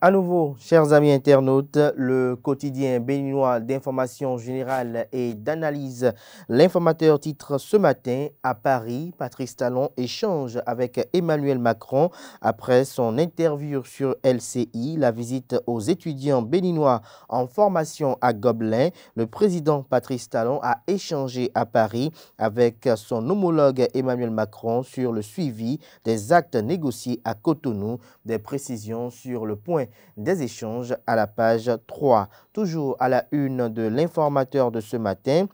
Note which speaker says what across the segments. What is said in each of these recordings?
Speaker 1: à nouveau, chers amis internautes, le quotidien béninois d'information générale et d'analyse. L'informateur titre ce matin à Paris, Patrice Talon échange avec Emmanuel Macron après son interview sur LCI, la visite aux étudiants béninois en formation à Gobelin. Le président Patrice Talon a échangé à Paris avec son homologue Emmanuel Macron sur le suivi des actes négociés à Cotonou, des précisions sur le point des échanges à la page 3. Toujours à la une de l'informateur de ce matin,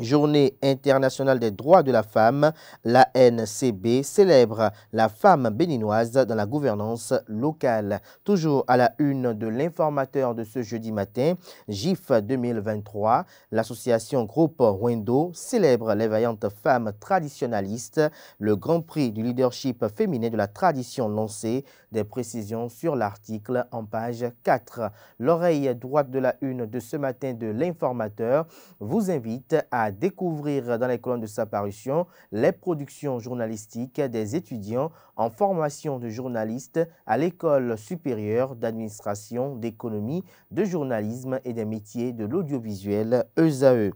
Speaker 1: Journée internationale des droits de la femme, la NCB célèbre la femme béninoise dans la gouvernance locale. Toujours à la une de l'informateur de ce jeudi matin, GIF 2023, l'association Groupe Wendo célèbre les vaillantes femmes traditionnalistes, le grand prix du leadership féminin de la tradition lancé, des précisions sur l'article en page 4. L'oreille droite de la une de ce matin de l'informateur vous invite à à découvrir dans les colonnes de sa parution les productions journalistiques des étudiants en formation de journaliste à l'École supérieure d'administration d'économie, de journalisme et des métiers de l'audiovisuel ESAE. E.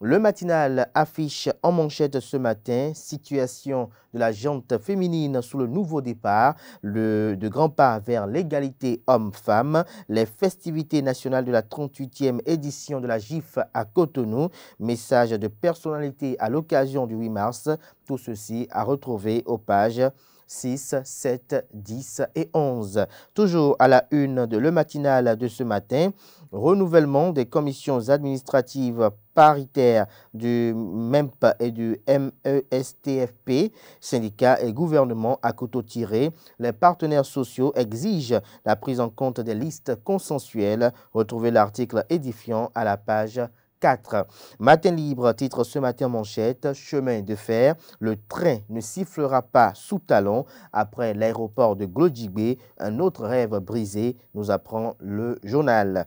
Speaker 1: Le matinal affiche en manchette ce matin situation de la jante féminine sous le nouveau départ, le, de grands pas vers l'égalité homme-femme, les festivités nationales de la 38e édition de la GIF à Cotonou, message de personnalité à l'occasion du 8 mars, tout ceci à retrouver aux pages 6, 7, 10 et 11. Toujours à la une de le matinal de ce matin, renouvellement des commissions administratives paritaires du MEMP et du MESTFP, syndicats et gouvernement à couteau tiré, les partenaires sociaux exigent la prise en compte des listes consensuelles. Retrouvez l'article édifiant à la page 4. Matin libre, titre ce matin manchette, chemin de fer, le train ne sifflera pas sous talon après l'aéroport de Glodjibé, un autre rêve brisé, nous apprend le journal.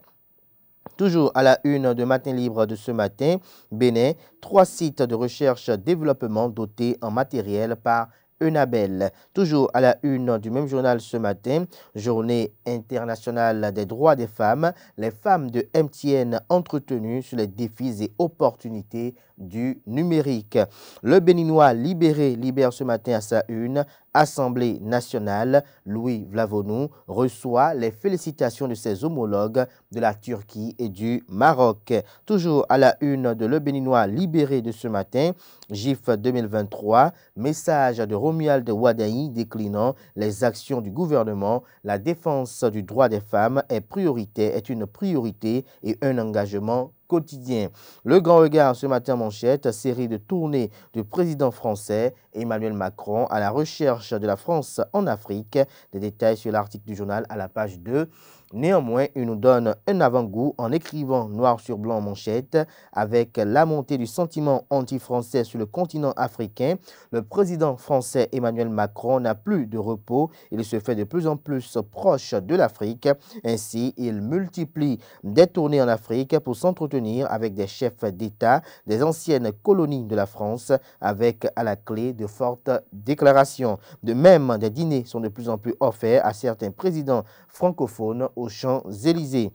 Speaker 1: Toujours à la une de Matin Libre de ce matin, Bénin, trois sites de recherche-développement dotés en matériel par Unabel. Toujours à la une du même journal ce matin, journée internationale des droits des femmes, les femmes de MTN entretenues sur les défis et opportunités du numérique. Le Béninois libéré libère ce matin à sa une Assemblée nationale, Louis Vlavonou reçoit les félicitations de ses homologues de la Turquie et du Maroc. Toujours à la une de Le Béninois libéré de ce matin, GIF 2023, message de Romuald Wadaï déclinant les actions du gouvernement. La défense du droit des femmes est, priorité, est une priorité et un engagement quotidien. Le grand regard ce matin, manchette, série de tournées du président français Emmanuel Macron à la recherche de la France en Afrique. Des détails sur l'article du journal à la page 2. Néanmoins, il nous donne un avant-goût en écrivant noir sur blanc en manchette avec la montée du sentiment anti-français sur le continent africain. Le président français Emmanuel Macron n'a plus de repos. Il se fait de plus en plus proche de l'Afrique. Ainsi, il multiplie des tournées en Afrique pour s'entretenir avec des chefs d'État des anciennes colonies de la France avec à la clé de fortes déclarations. De même, des dîners sont de plus en plus offerts à certains présidents francophones aux Champs-Élysées.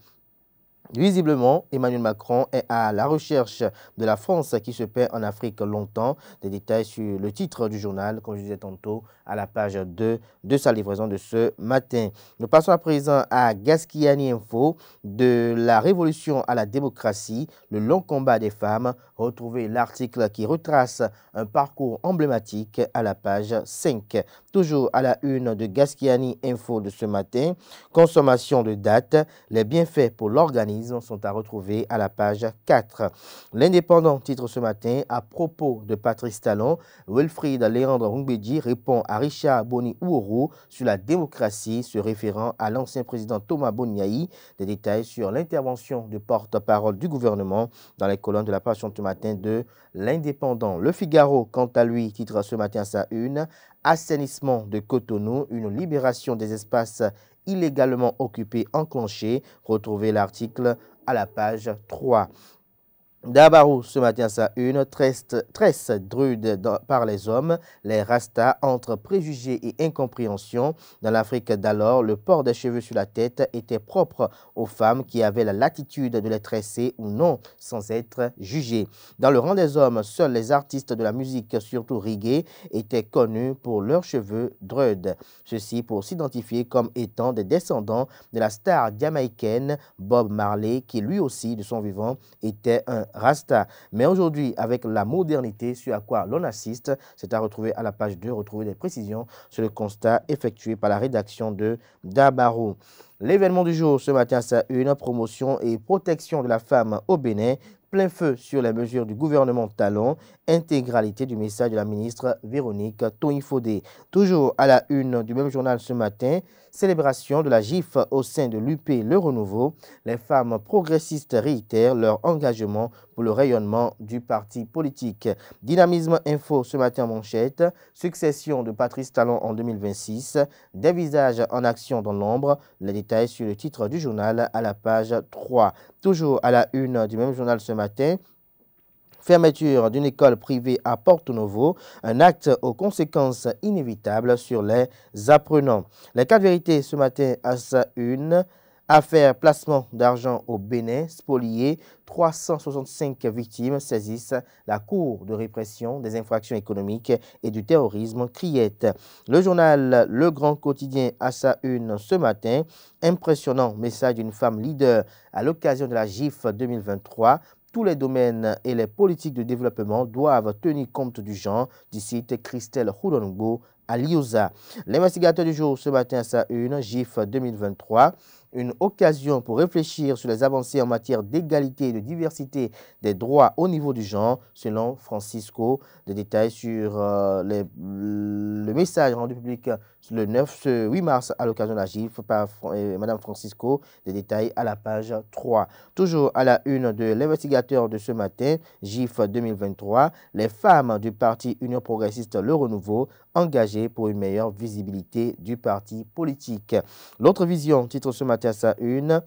Speaker 1: Visiblement, Emmanuel Macron est à la recherche de la France qui se perd en Afrique longtemps. Des détails sur le titre du journal, comme je disais tantôt, à la page 2 de sa livraison de ce matin. Nous passons à présent à Gaskiani Info, de la révolution à la démocratie, le long combat des femmes. Retrouvez l'article qui retrace un parcours emblématique à la page 5. Toujours à la une de Gaskiani Info de ce matin, consommation de dates, les bienfaits pour l'organisme sont à retrouver à la page 4. L'indépendant titre ce matin à propos de Patrice Talon, Wilfried Léandre Rungbedi répond à Richard Boni Ouoro sur la démocratie se référant à l'ancien président Thomas Boniaï. Des détails sur l'intervention du porte-parole du gouvernement dans les colonnes de la page ce matin de l'indépendant. Le Figaro, quant à lui, titre ce matin sa une assainissement de Cotonou, une libération des espaces illégalement en clocher. Retrouvez l'article à la page 3. Dabarou, ce matin, ça une, tresse, drude par les hommes, les rastas entre préjugés et incompréhension. Dans l'Afrique d'alors, le port des cheveux sur la tête était propre aux femmes qui avaient la latitude de les tresser ou non, sans être jugées. Dans le rang des hommes, seuls les artistes de la musique, surtout reggae, étaient connus pour leurs cheveux drudes. Ceci pour s'identifier comme étant des descendants de la star jamaïcaine Bob Marley, qui lui aussi, de son vivant, était un Rasta. Mais aujourd'hui, avec la modernité, sur à quoi l'on assiste, c'est à retrouver à la page 2, retrouver des précisions sur le constat effectué par la rédaction de Dabarou. L'événement du jour ce matin, c'est une promotion et protection de la femme au Bénin, plein feu sur les mesures du gouvernement Talon, intégralité du message de la ministre Véronique Toinfodé. Toujours à la une du même journal ce matin, célébration de la GIF au sein de l'UP Le Renouveau, les femmes progressistes réitèrent leur engagement pour le rayonnement du parti politique. Dynamisme Info ce matin en manchette, succession de Patrice Talon en 2026, des visages en action dans l'ombre, les détails sur le titre du journal à la page 3. Toujours à la une du même journal ce matin, Fermeture d'une école privée à Porto Novo, un acte aux conséquences inévitables sur les apprenants. Les quatre vérités ce matin à sa une. Affaire placement d'argent au Bénin, spolié, 365 victimes saisissent la Cour de répression des infractions économiques et du terrorisme, Criette. Le journal Le Grand Quotidien à sa une ce matin, impressionnant message d'une femme leader à l'occasion de la GIF 2023, tous les domaines et les politiques de développement doivent tenir compte du genre, dit site Christelle Hulongo à Liosa. L'investigateur du jour ce matin, sa une, GIF 2023 une occasion pour réfléchir sur les avancées en matière d'égalité et de diversité des droits au niveau du genre, selon Francisco. Des détails sur euh, le message rendu public le 9, ce 8 mars à l'occasion de la GIF par Mme Francisco. Des détails à la page 3. Toujours à la une de l'investigateur de ce matin, GIF 2023, les femmes du parti Union progressiste Le Renouveau engagées pour une meilleure visibilité du parti politique. L'autre vision, titre ce matin, 1.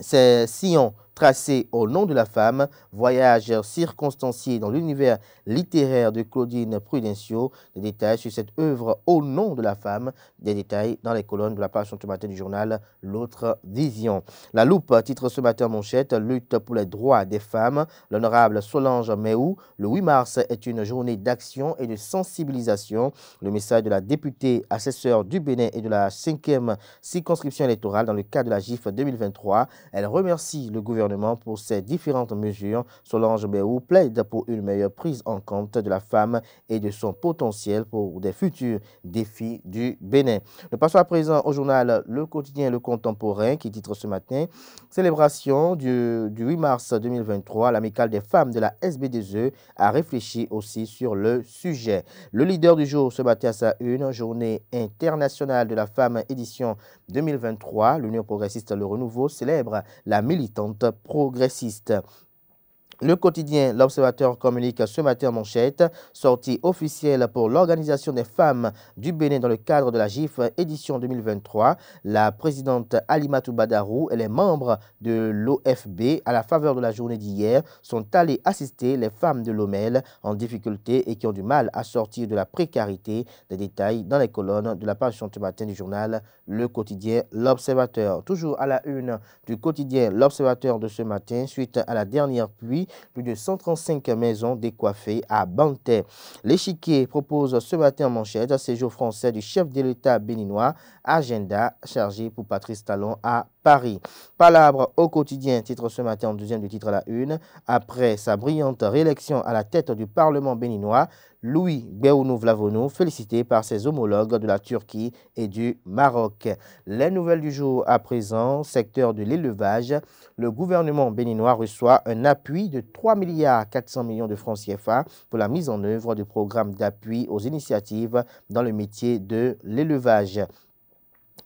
Speaker 1: c'est Sion tracé au nom de la femme, voyage circonstancié dans l'univers littéraire de Claudine Prudencio. Des détails sur cette œuvre au nom de la femme, des détails dans les colonnes de la page ce matin du journal L'autre vision. La loupe titre ce matin manchette Lutte pour les droits des femmes. L'honorable Solange Méhou, le 8 mars est une journée d'action et de sensibilisation. Le message de la députée assesseur du Bénin et de la 5e circonscription électorale dans le cadre de la GIF 2023. Elle remercie le gouvernement pour ces différentes mesures. Solange Béou plaide pour une meilleure prise en compte de la femme et de son potentiel pour des futurs défis du Bénin. Nous passons à présent au journal Le Quotidien Le Contemporain qui titre ce matin « Célébration du, du 8 mars 2023, l'amicale des femmes de la SBDE a réfléchi aussi sur le sujet. Le leader du jour se battait à sa une, journée internationale de la femme édition 2023. L'Union progressiste Le Renouveau célèbre la militante progressiste. Le quotidien L'Observateur communique ce matin en manchette, sortie officielle pour l'organisation des femmes du Bénin dans le cadre de la GIF édition 2023. La présidente Alimatu Badarou et les membres de l'OFB, à la faveur de la journée d'hier, sont allés assister les femmes de l'OMEL en difficulté et qui ont du mal à sortir de la précarité. Des détails dans les colonnes de la page ce matin du journal Le quotidien L'Observateur. Toujours à la une du quotidien L'Observateur de ce matin, suite à la dernière pluie plus de 135 maisons décoiffées à Banter. L'échiquier propose ce matin en manchette un séjour français du chef de l'État béninois, agenda chargé pour Patrice Talon à Paris. Palabre au quotidien, titre ce matin en deuxième du titre à la une. Après sa brillante réélection à la tête du Parlement béninois, Louis beounou félicité par ses homologues de la Turquie et du Maroc. Les nouvelles du jour à présent, secteur de l'élevage, le gouvernement béninois reçoit un appui de 3 milliards 400 millions de francs CFA pour la mise en œuvre du programme d'appui aux initiatives dans le métier de l'élevage.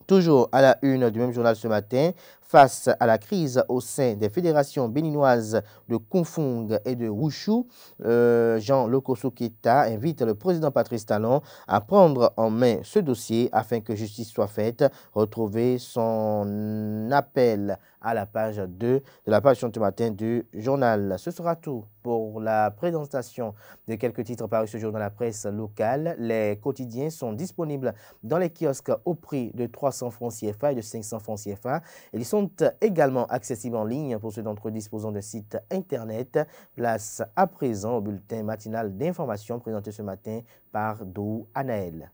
Speaker 1: Toujours à la une du même journal ce matin, face à la crise au sein des fédérations béninoises de Kung et de Wushu, euh, Jean Lokosukita invite le président Patrice Talon à prendre en main ce dossier afin que justice soit faite. Retrouvez son appel à la page 2 de la page du matin du journal. Ce sera tout pour la présentation de quelques titres parus ce jour dans la presse locale. Les quotidiens sont disponibles dans les kiosques au prix de 300 francs CFA et de 500 francs CFA. Ils sont également accessible en ligne pour ceux d'entre eux disposant d'un site Internet. Place à présent au bulletin matinal d'information présenté ce matin par Dou Anaël.